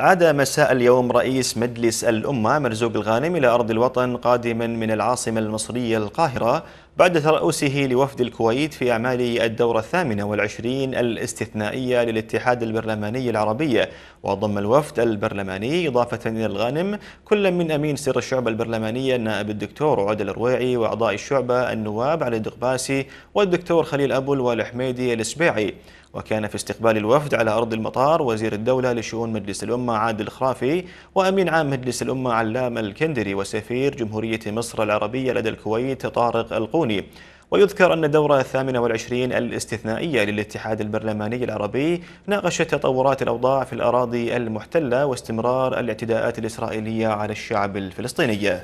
عاد مساء اليوم رئيس مجلس الأمة مرزوق الغانم إلى أرض الوطن قادما من العاصمة المصرية القاهرة بعد ترأسه لوفد الكويت في أعمال الدورة الثامنة والعشرين الاستثنائية للاتحاد البرلماني العربي وضم الوفد البرلماني إضافة إلى الغانم كل من أمين سر الشعبة البرلمانية النائب الدكتور عدل الرويعي وأعضاء الشعبة النواب علي الدقباسي والدكتور خليل أبول والحميدي الإسبيعي وكان في استقبال الوفد على أرض المطار وزير الدولة لشؤون مجلس الأمة عادل الخرافي وأمين عام مجلس الأمة علام الكندري وسفير جمهورية مصر العربية لدى الكويت طارق القوني القانوني ويذكر أن الدورة الثامنة والعشرين الاستثنائية للاتحاد البرلماني العربي ناقشت تطورات الأوضاع في الأراضي المحتلة واستمرار الاعتداءات الإسرائيلية على الشعب الفلسطيني